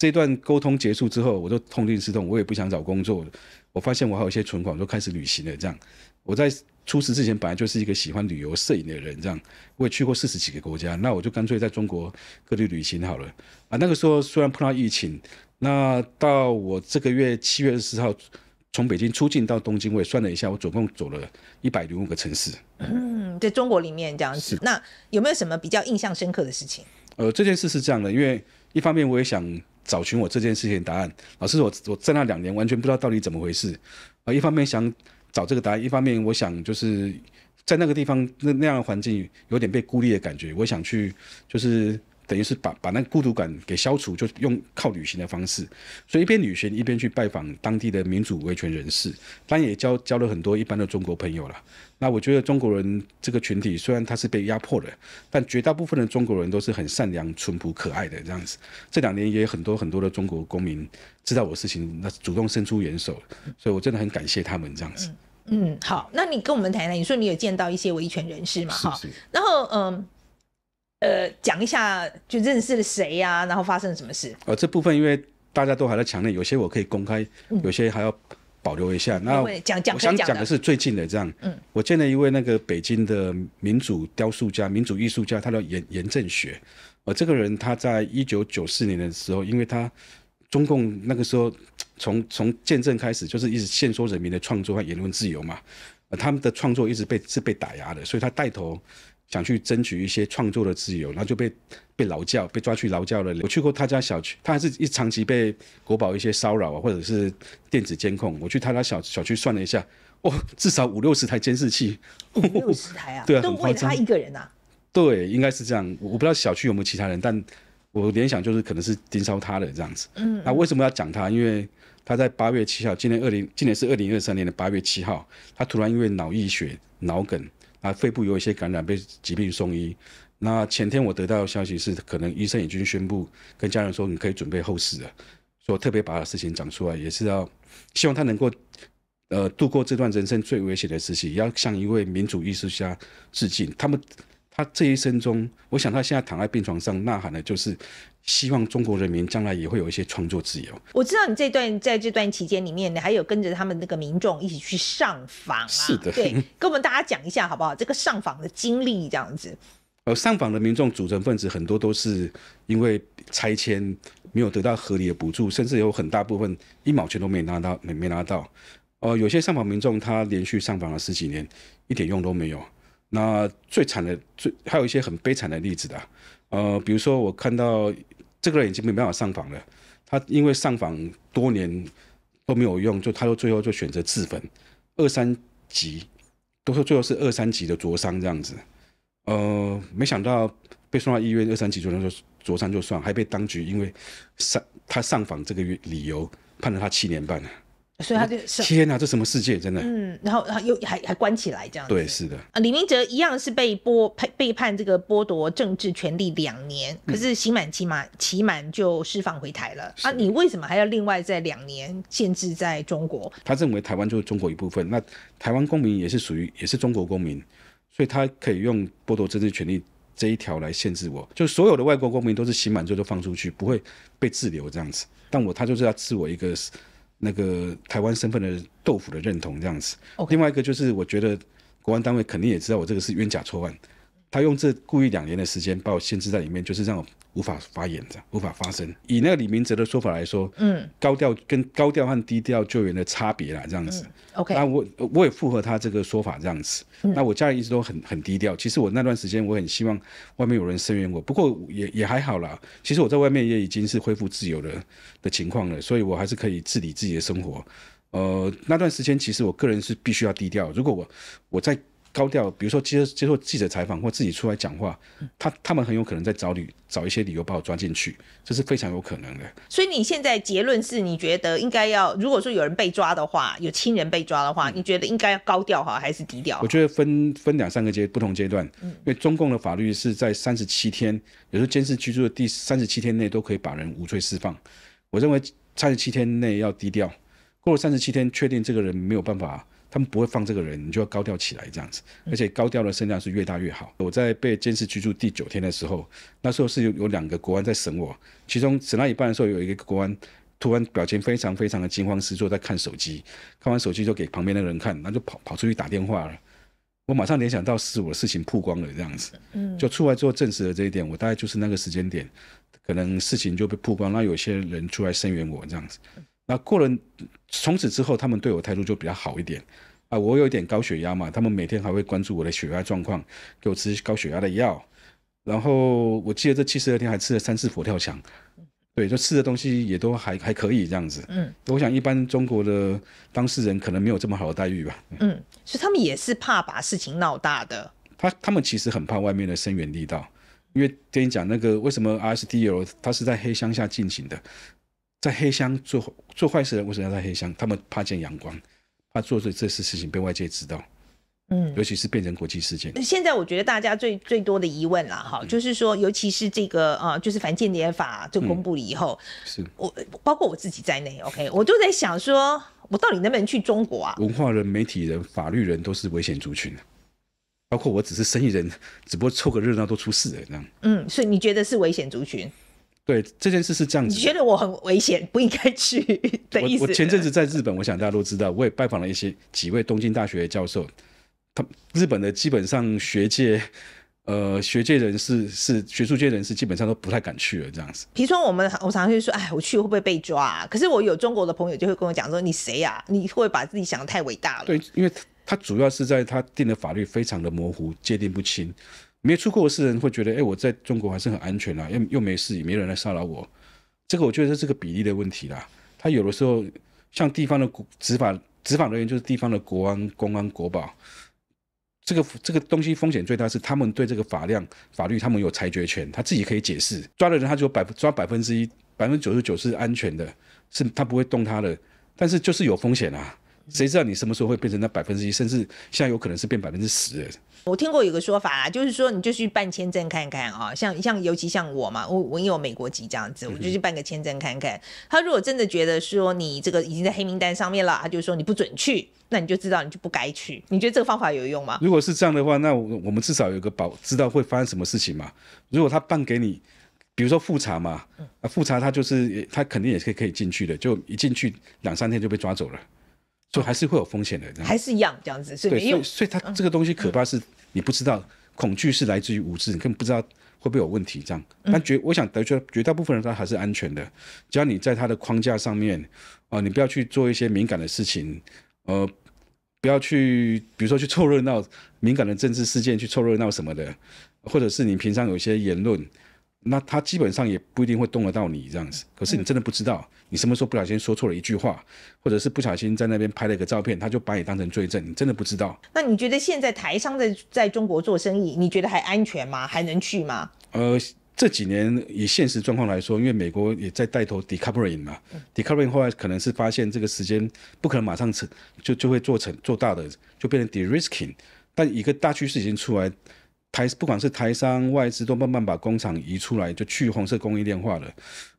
这段沟通结束之后，我就痛定思痛，我也不想找工作。我发现我还有一些存款，就开始旅行了。这样，我在出事之前本来就是一个喜欢旅游摄影的人，这样我也去过四十几个国家。那我就干脆在中国各地旅行好了。啊，那个时候虽然碰到疫情，那到我这个月七月二十号从北京出境到东京，我也算了一下，我总共走了一百零五个城市。嗯，在中国里面这样子，那有没有什么比较印象深刻的事情？呃，这件事是这样的，因为一方面我也想。找寻我这件事情的答案，老师，我我在那两年完全不知道到底怎么回事，啊，一方面想找这个答案，一方面我想就是在那个地方那那样的环境有点被孤立的感觉，我想去就是。等于是把把那孤独感给消除，就用靠旅行的方式，所以一边旅行一边去拜访当地的民主维权人士，当然也交交了很多一般的中国朋友了。那我觉得中国人这个群体虽然他是被压迫的，但绝大部分的中国人都是很善良、淳朴、可爱的这样子。这两年也很多很多的中国公民知道我的事情，那主动伸出援手，所以我真的很感谢他们这样子。嗯，好，那你跟我们谈谈，你说你有见到一些维权人士嘛？哈，然后，嗯。呃，讲一下就认识了谁呀，然后发生了什么事？呃，这部分因为大家都还在强烈，有些我可以公开，有些还要保留一下。那讲讲想讲的是最近的这样。嗯，我见了一位那个北京的民主雕塑家、民主艺术家，他叫严严正学。呃，这个人他在一九九四年的时候，因为他中共那个时候从从建政开始就是一直限缩人民的创作和言论自由嘛，呃，他们的创作一直被是被打压的，所以他带头。想去争取一些创作的自由，然后就被被劳教，被抓去劳教了。我去过他家小区，他还是一长期被国宝一些骚扰啊，或者是电子监控。我去他家小小区算了一下，哦，至少五六十台监视器，五六十台啊，<laughs> 对啊，都为他一个人啊。对，应该是这样。我我不知道小区有没有其他人，但我联想就是可能是盯梢他的这样子。嗯，那为什么要讲他？因为他在八月七号，今年二零，今年是二零二三年的八月七号，他突然因为脑溢血、脑梗。啊，肺部有一些感染，被疾病送医。那前天我得到的消息是，可能医生已经宣布跟家人说，你可以准备后事了。说特别把事情讲出来，也是要希望他能够，呃，度过这段人生最危险的时期，要向一位民主艺术家致敬。他们。他这一生中，我想他现在躺在病床上呐喊的，就是希望中国人民将来也会有一些创作自由。我知道你这段在这段期间里面，你还有跟着他们那个民众一起去上访啊？是的，对，跟我们大家讲一下好不好？这个上访的经历这样子。呃，上访的民众组成分子很多都是因为拆迁没有得到合理的补助，甚至有很大部分一毛钱都没拿到，没没拿到。呃，有些上访民众他连续上访了十几年，一点用都没有。那最惨的，最还有一些很悲惨的例子的，呃，比如说我看到这个人已经没办法上访了，他因为上访多年都没有用，就他最后就选择自焚，二三级，都说最后是二三级的灼伤这样子，呃，没想到被送到医院二三级灼伤就灼伤就算，还被当局因为上他上访这个理由判了他七年半所以他就天哪，这什么世界？真的。嗯，然后然后又还还关起来这样子。对，是的。啊，李明哲一样是被剥背被叛这个剥夺政治权利两年，可是刑满期满期满就释放回台了。啊，你为什么还要另外在两年限制在中国？他认为台湾就是中国一部分，那台湾公民也是属于也是中国公民，所以他可以用剥夺政治权利这一条来限制我。就所有的外国公民都是刑满之后就放出去，不会被滞留这样子。但我他就是要赐我一个。那个台湾身份的豆腐的认同这样子，另外一个就是我觉得国安单位肯定也知道我这个是冤假错案。他用这故意两年的时间把我限制在里面，就是让我无法发言的，无法发声。以那个李明哲的说法来说，嗯，高调跟高调和低调救援的差别啦，这样子。OK，那我我也附和他这个说法，这样子。那我家人一直都很很低调。其实我那段时间我很希望外面有人声援我，不过也也还好啦。其实我在外面也已经是恢复自由的的情况了，所以我还是可以自理自己的生活。呃，那段时间其实我个人是必须要低调。如果我我在高调，比如说接接受记者采访或自己出来讲话，他他们很有可能在找理找一些理由把我抓进去，这是非常有可能的。所以你现在结论是你觉得应该要，如果说有人被抓的话，有亲人被抓的话，你觉得应该要高调哈还是低调？我觉得分分两三个阶不同阶段，因为中共的法律是在三十七天，有时候监视居住的第三十七天内都可以把人无罪释放。我认为三十七天内要低调，过了三十七天，确定这个人没有办法。他们不会放这个人，你就要高调起来这样子，而且高调的声量是越大越好。我在被监视居住第九天的时候，那时候是有有两个国安在审我，其中审到一半的时候，有一个国安突然表情非常非常的惊慌失措，在看手机，看完手机就给旁边的人看，那就跑跑出去打电话了。我马上联想到是我的事情曝光了这样子，嗯，就出来做证实了这一点。我大概就是那个时间点，可能事情就被曝光，那有些人出来声援我这样子。那过了，从此之后，他们对我态度就比较好一点。啊，我有一点高血压嘛，他们每天还会关注我的血压状况，给我吃高血压的药。然后我记得这七十二天还吃了三次佛跳墙，对，就吃的东西也都还还可以这样子。嗯，我想一般中国的当事人可能没有这么好的待遇吧。嗯，所以他们也是怕把事情闹大的。他他们其实很怕外面的声援力道，因为跟你讲那个为什么 RSTL 它是在黑箱下进行的。在黑箱做做坏事的人为什么要在黑箱？他们怕见阳光，怕做这这些事情被外界知道。嗯，尤其是变成国际事件。现在我觉得大家最最多的疑问啦，哈，就是说，尤其是这个啊，就是反间谍法就公布了以后，是我包括我自己在内，OK，我都在想说，我到底能不能去中国啊？文化人、媒体人、法律人都是危险族群，包括我只是生意人，只不过凑个热闹都出事了这样。嗯，所以你觉得是危险族群？对这件事是这样子，你觉得我很危险，不应该去 <laughs> 的意思。我我前阵子在日本，我想大家都知道，我也拜访了一些几位东京大学的教授，他日本的基本上学界，呃，学界人士是学术界人士，基本上都不太敢去了这样子。皮村，我们我常常就说，哎，我去会不会被抓？可是我有中国的朋友就会跟我讲说，你谁呀？你会把自己想的太伟大了。对，因为他主要是在他定的法律非常的模糊，界定不清。没出过的事人会觉得，哎，我在中国还是很安全啦，又又没事，也没人来骚扰我。这个我觉得是个比例的问题啦。他有的时候，像地方的执法执法人员，就是地方的国安、公安、国保，这个这个东西风险最大是他们对这个法量法律，他们有裁决权，他自己可以解释抓的人，他就百抓百分之一，百分之九十九是安全的，是他不会动他的，但是就是有风险啦。谁知道你什么时候会变成那百分之一，甚至现在有可能是变百分之十？哎，我听过有个说法啦，就是说你就去办签证看看啊，像像尤其像我嘛，我我也有美国籍这样子，我就去办个签证看看。他如果真的觉得说你这个已经在黑名单上面了，他就说你不准去，那你就知道你就不该去。你觉得这个方法有用吗？如果是这样的话，那我们至少有个保知道会发生什么事情嘛？如果他办给你，比如说复查嘛，啊复查他就是他肯定也是可以进去的，就一进去两三天就被抓走了。就还是会有风险的，还是一样这样子是没有。所以，所以他这个东西可怕是，你不知道恐惧是来自于无知，你根本不知道会不会有问题这样。但绝，我想得出绝大部分人他还是安全的，只要你在他的框架上面，啊，你不要去做一些敏感的事情，呃，不要去，比如说去凑热闹，敏感的政治事件去凑热闹什么的，或者是你平常有一些言论。那他基本上也不一定会动得到你这样子，可是你真的不知道，你什么时候不小心说错了一句话，或者是不小心在那边拍了一个照片，他就把你当成罪证，你真的不知道。那你觉得现在台商在在中国做生意，你觉得还安全吗？还能去吗？呃，这几年以现实状况来说，因为美国也在带头 decoupling 嘛，decoupling 后来可能是发现这个时间不可能马上成，就就会做成做大的，就变成 de risking，但一个大趋势已经出来。台不管是台商外资都慢慢把工厂移出来，就去红色供应链化了。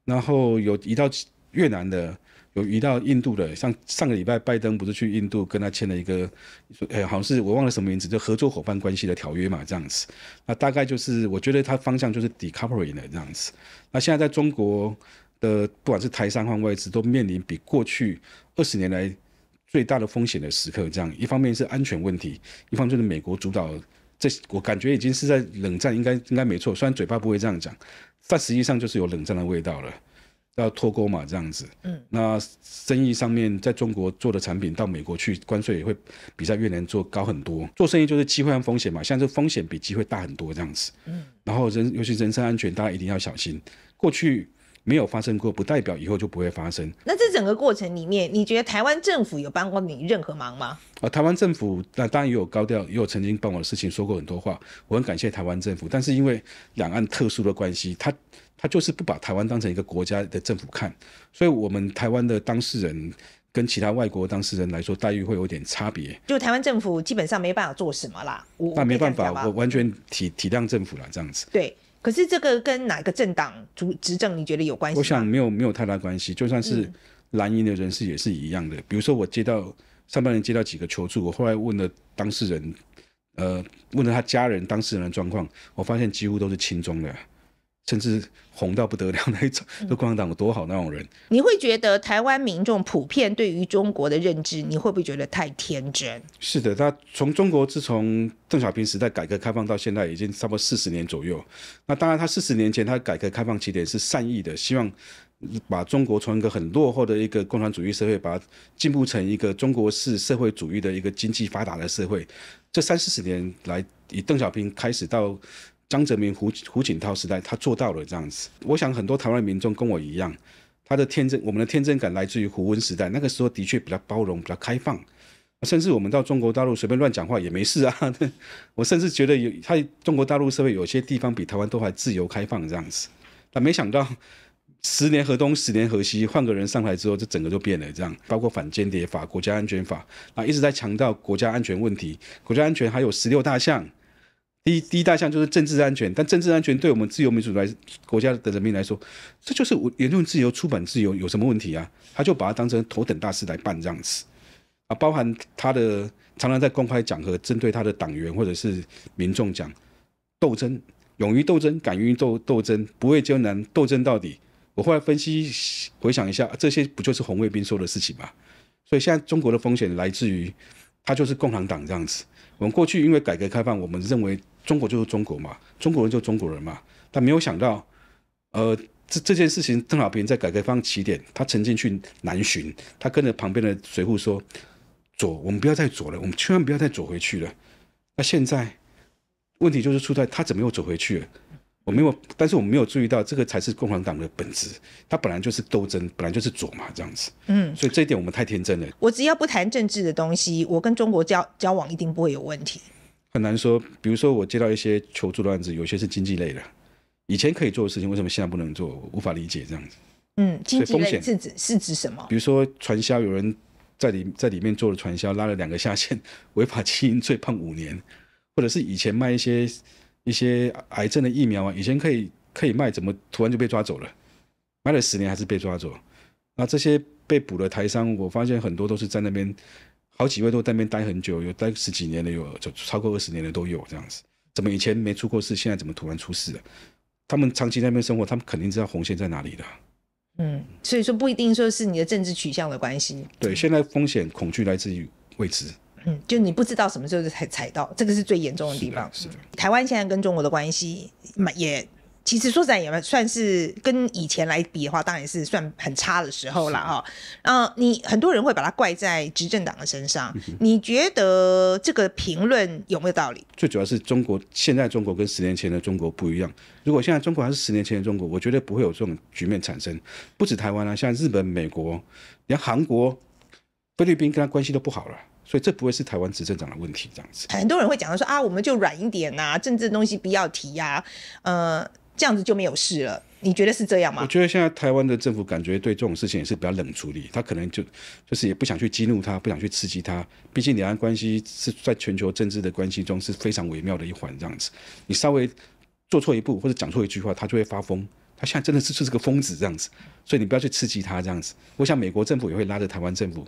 然后有移到越南的，有移到印度的。像上个礼拜拜登不是去印度跟他签了一个，哎，好像是我忘了什么名字，就合作伙伴关系的条约嘛，这样子。那大概就是我觉得它方向就是 decoupling 的这样子。那现在在中国的不管是台商换外资都面临比过去二十年来最大的风险的时刻。这样，一方面是安全问题，一方就是美国主导。这我感觉已经是在冷战，应该应该没错。虽然嘴巴不会这样讲，但实际上就是有冷战的味道了。要脱钩嘛，这样子。嗯，那生意上面在中国做的产品到美国去，关税也会比在越南做高很多。做生意就是机会和风险嘛，现在风险比机会大很多，这样子。嗯，然后人，尤其人身安全，大家一定要小心。过去。没有发生过，不代表以后就不会发生。那这整个过程里面，你觉得台湾政府有帮过你任何忙吗？啊，台湾政府，那当然也有高调，也有曾经帮我的事情，说过很多话，我很感谢台湾政府。但是因为两岸特殊的关系，他他就是不把台湾当成一个国家的政府看，所以我们台湾的当事人跟其他外国当事人来说，待遇会有点差别。就台湾政府基本上没办法做什么啦，那没办法，我完全体体谅政府了，这样子。对。可是这个跟哪个政党主执政，你觉得有关系？我想没有没有太大关系，就算是蓝营的人士也是一样的。比如说我接到上半年接到几个求助，我后来问了当事人，呃，问了他家人、当事人的状况，我发现几乎都是轻中的。甚至红到不得了那一种，说共产党有多好那种人，你会觉得台湾民众普遍对于中国的认知，你会不会觉得太天真？是的，他从中国自从邓小平时代改革开放到现在，已经差不多四十年左右。那当然，他四十年前他改革开放起点是善意的，希望把中国从一个很落后的一个共产主义社会，把它进步成一个中国式社会主义的一个经济发达的社会。这三四十年来，以邓小平开始到。江泽民、胡胡锦涛时代，他做到了这样子。我想很多台湾民众跟我一样，他的天真，我们的天真感来自于胡温时代，那个时候的确比较包容、比较开放，甚至我们到中国大陆随便乱讲话也没事啊。<laughs> 我甚至觉得有他中国大陆社会有些地方比台湾都还自由开放这样子。但没想到十年河东十年河西，换个人上台之后，就整个就变了这样。包括反间谍法、国家安全法，那一直在强调国家安全问题。国家安全还有十六大项。第一第一大项就是政治安全，但政治安全对我们自由民主来国家的人民来说，这就是言论自由、出版自由有什么问题啊？他就把它当成头等大事来办这样子啊，包含他的常常在公开讲和针对他的党员或者是民众讲斗争，勇于斗争，敢于斗斗争，不畏艰难，斗争到底。我后来分析回想一下，这些不就是红卫兵说的事情吗？所以现在中国的风险来自于他就是共产党这样子。我们过去因为改革开放，我们认为。中国就是中国嘛，中国人就中国人嘛，但没有想到，呃，这这件事情邓小平在改革开放起点，他曾经去南巡，他跟着旁边的随扈说：“左，我们不要再左了，我们千万不要再左回去了。”那现在问题就是出在他怎么又左回去了？我没有，但是我们没有注意到这个才是共产党的本质，他本来就是斗争，本来就是左嘛这样子。嗯，所以这一点我们太天真了。我只要不谈政治的东西，我跟中国交交往一定不会有问题。很难说，比如说我接到一些求助的案子，有些是经济类的，以前可以做的事情，为什么现在不能做？我无法理解这样子。嗯，经济类是指是指什么？比如说传销，有人在里在里面做了传销，拉了两个下线，违法经营罪判五年；或者是以前卖一些一些癌症的疫苗啊，以前可以可以卖，怎么突然就被抓走了？卖了十年还是被抓走？那这些被捕的台商，我发现很多都是在那边。好几位都那边待很久，有待十几年的，有就超过二十年的都有这样子。怎么以前没出过事，现在怎么突然出事了？他们长期在那边生活，他们肯定知道红线在哪里的。嗯，所以说不一定说是你的政治取向的关系。对，现在风险恐惧来自于未知。嗯，就你不知道什么时候才踩到，这个是最严重的地方。是台湾现在跟中国的关系，也。其实说起来，也算是跟以前来比的话，当然是算很差的时候了哈。嗯，你很多人会把它怪在执政党的身上，你觉得这个评论有没有道理？最主要是中国现在中国跟十年前的中国不一样。如果现在中国还是十年前的中国，我觉得不会有这种局面产生。不止台湾啊，像日本、美国，连韩国、菲律宾跟他关系都不好了，所以这不会是台湾执政党的问题这样子。很多人会讲到说啊，我们就软一点呐，政治东西不要提呀，呃。这样子就没有事了，你觉得是这样吗？我觉得现在台湾的政府感觉对这种事情也是比较冷处理，他可能就就是也不想去激怒他，不想去刺激他。毕竟两岸关系是在全球政治的关系中是非常微妙的一环，这样子你稍微做错一步或者讲错一句话，他就会发疯。他现在真的是就是个疯子这样子，所以你不要去刺激他这样子。我想美国政府也会拉着台湾政府，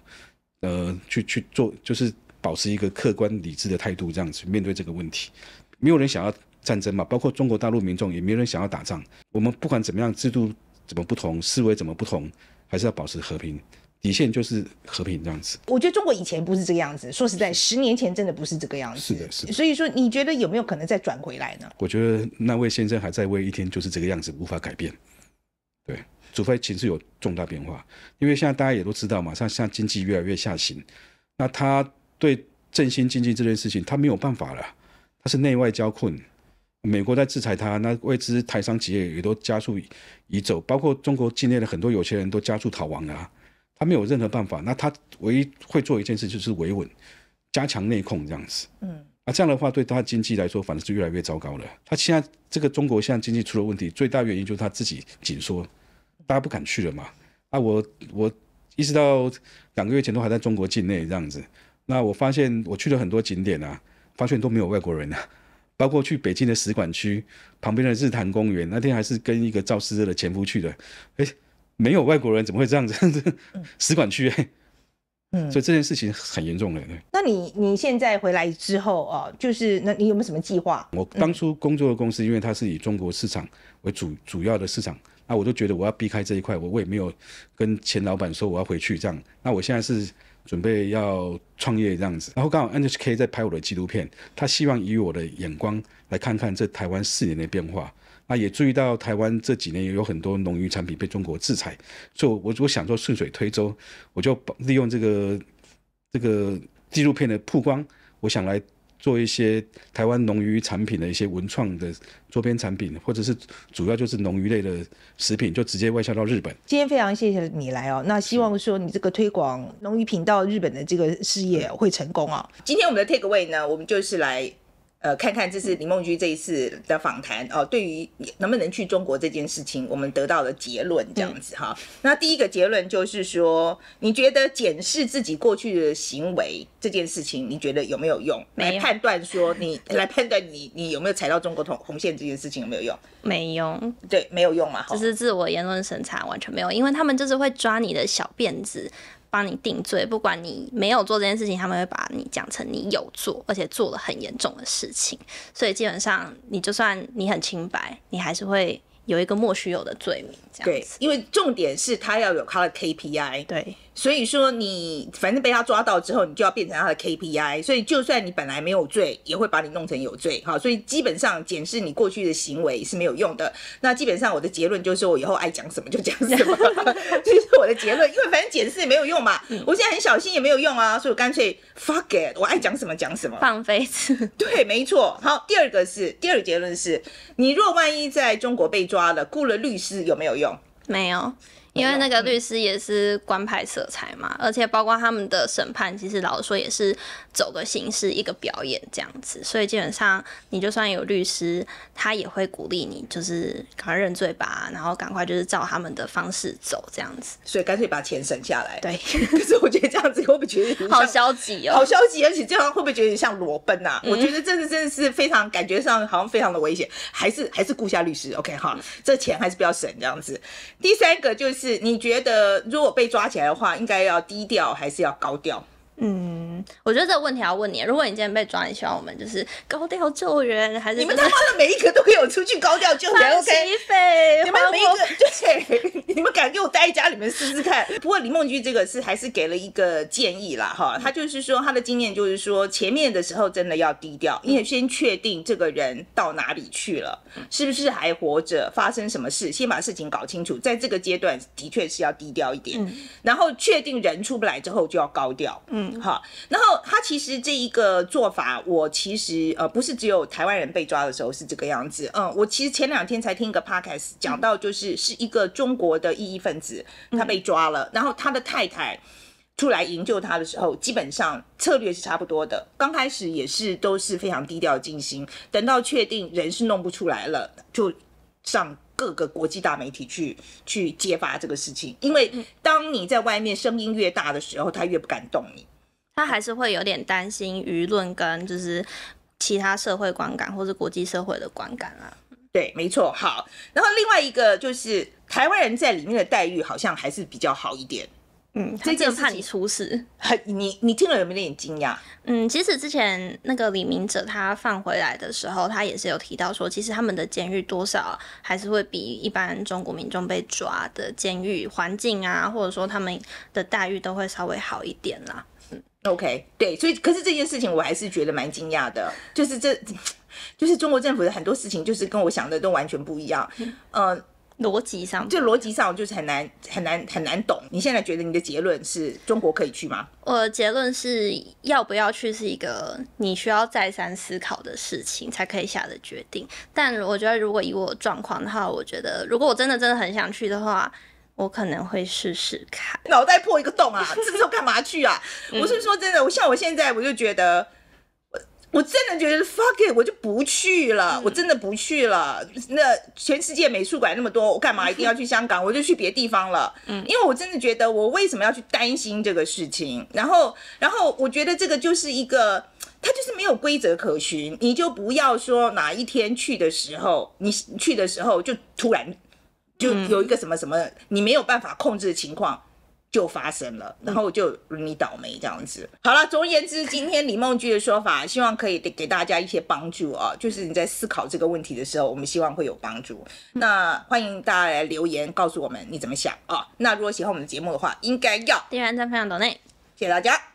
呃，去去做，就是保持一个客观理智的态度这样子面对这个问题。没有人想要。战争嘛，包括中国大陆民众，也没人想要打仗。我们不管怎么样，制度怎么不同，思维怎么不同，还是要保持和平。底线就是和平这样子。我觉得中国以前不是这个样子，说实在，十年前真的不是这个样子。是的，是的。所以说，你觉得有没有可能再转回来呢？我觉得那位先生还在为一天就是这个样子无法改变。对，除非情势有重大变化。因为现在大家也都知道嘛，像经济越来越下行，那他对振兴经济这件事情，他没有办法了，他是内外交困。美国在制裁他，那未知台商企业也都加速移走，包括中国境内的很多有钱人都加速逃亡了。他没有任何办法，那他唯一会做一件事就是维稳，加强内控这样子。嗯，啊，这样的话对他经济来说反正是越来越糟糕了。他现在这个中国现在经济出了问题，最大原因就是他自己紧缩，大家不敢去了嘛。啊，我我意识到两个月前都还在中国境内这样子，那我发现我去了很多景点啊，发现都没有外国人啊。包括去北京的使馆区旁边的日坛公园，那天还是跟一个赵思热的前夫去的。哎，没有外国人，怎么会这样子？<laughs> 使馆区哎，嗯，所以这件事情很严重嘞。那你你现在回来之后啊，就是那你有没有什么计划？我当初工作的公司，因为它是以中国市场为主主要的市场，那我都觉得我要避开这一块，我我也没有跟前老板说我要回去这样。那我现在是。准备要创业这样子，然后刚好 NHK 在拍我的纪录片，他希望以我的眼光来看看这台湾四年的变化。那也注意到台湾这几年也有很多农渔产品被中国制裁，所以我我想做顺水推舟，我就利用这个这个纪录片的曝光，我想来。做一些台湾农渔产品的一些文创的周边产品，或者是主要就是农渔类的食品，就直接外销到日本。今天非常谢谢你来哦，那希望说你这个推广农渔品到日本的这个事业会成功哦。今天我们的 take away 呢，我们就是来。呃，看看这是李梦菊这一次的访谈哦。对于能不能去中国这件事情，我们得到的结论这样子哈。那第一个结论就是说，你觉得检视自己过去的行为这件事情，你觉得有没有用来判断说你来判断你你有没有踩到中国红红线这件事情有没有用？没用。对，没有用嘛，就是自我言论审查完全没有，因为他们就是会抓你的小辫子。帮你定罪，不管你没有做这件事情，他们会把你讲成你有做，而且做了很严重的事情。所以基本上，你就算你很清白，你还是会有一个莫须有的罪名。对，因为重点是他要有他的 KPI。对。所以说，你反正被他抓到之后，你就要变成他的 KPI。所以，就算你本来没有罪，也会把你弄成有罪。哈，所以基本上检视你过去的行为是没有用的。那基本上我的结论就是，我以后爱讲什么就讲什么，这 <laughs> 是我的结论。因为反正检视没有用嘛，我现在很小心也没有用啊，所以我干脆 fuck it，我爱讲什么讲什么，放飞一 <laughs> 对，没错。好，第二个是，第二个结论是，你若万一在中国被抓了，雇了律师有没有用？没有。因为那个律师也是官派色彩嘛，而且包括他们的审判，其实老实说也是。走的形式，一个表演这样子，所以基本上你就算有律师，他也会鼓励你，就是赶快认罪吧，然后赶快就是照他们的方式走这样子，所以干脆把钱省下来。对，<laughs> 可是我觉得这样子会不会觉得好消极哦？好消极，而且这样会不会觉得像裸奔呐？我觉得这是真的是非常感觉上好像非常的危险，还是还是顾下律师，OK 哈，这钱还是不要省这样子。第三个就是你觉得如果被抓起来的话，应该要低调还是要高调？嗯，我觉得这个问题要问你。如果你今天被抓，你希望我们就是高调救援，还是你们他妈的每一个都有出去高调救援？o k 你们每一个 <laughs> 对，你们敢给我待在家里面试试看？不过李梦君这个是还是给了一个建议啦，哈，他就是说他的经验就是说，前面的时候真的要低调，因为先确定这个人到哪里去了，<laughs> 是不是还活着，发生什么事，先把事情搞清楚。在这个阶段的确是要低调一点，然后确定人出不来之后就要高调。嗯，好，然后他其实这一个做法，我其实呃不是只有台湾人被抓的时候是这个样子。嗯，我其实前两天才听一个 podcast 讲到，就是是一个中国的异议分子，他被抓了，然后他的太太出来营救他的时候，基本上策略是差不多的。刚开始也是都是非常低调进行，等到确定人是弄不出来了，就上各个国际大媒体去去揭发这个事情。因为当你在外面声音越大的时候，他越不敢动你。他还是会有点担心舆论跟就是其他社会观感或者国际社会的观感啦。对，没错。好，然后另外一个就是台湾人在里面的待遇好像还是比较好一点。嗯，这件怕你出事。很，你你听了有没有点惊讶？嗯，其实之前那个李明哲他放回来的时候，他也是有提到说，其实他们的监狱多少还是会比一般中国民众被抓的监狱环境啊，或者说他们的待遇都会稍微好一点啦。OK，对，所以可是这件事情我还是觉得蛮惊讶的，就是这，<tsk> 就是中国政府的很多事情，就是跟我想的都完全不一样，呃，逻辑上，就逻辑上，我就是很难很难很难懂。你现在觉得你的结论是中国可以去吗？我的结论是要不要去是一个你需要再三思考的事情才可以下的决定，但我觉得如果以我状况的话，我觉得如果我真的真的很想去的话。我可能会试试看，脑袋破一个洞啊！<laughs> 这个时候干嘛去啊？我是说真的，我像我现在我就觉得，我我真的觉得 fuck it，我就不去了，我真的不去了。那全世界美术馆那么多，我干嘛 <laughs> 一定要去香港？我就去别地方了。嗯，因为我真的觉得，我为什么要去担心这个事情？然后，然后我觉得这个就是一个，它就是没有规则可循，你就不要说哪一天去的时候，你去的时候就突然。就有一个什么什么，你没有办法控制的情况就发生了，然后就你倒霉这样子。好了，总而言之，今天李梦菊的说法，希望可以给大家一些帮助啊。就是你在思考这个问题的时候，我们希望会有帮助。那欢迎大家来留言告诉我们你怎么想啊。那如果喜欢我们的节目的话，应该要订阅、赞、分享、打内，谢谢大家。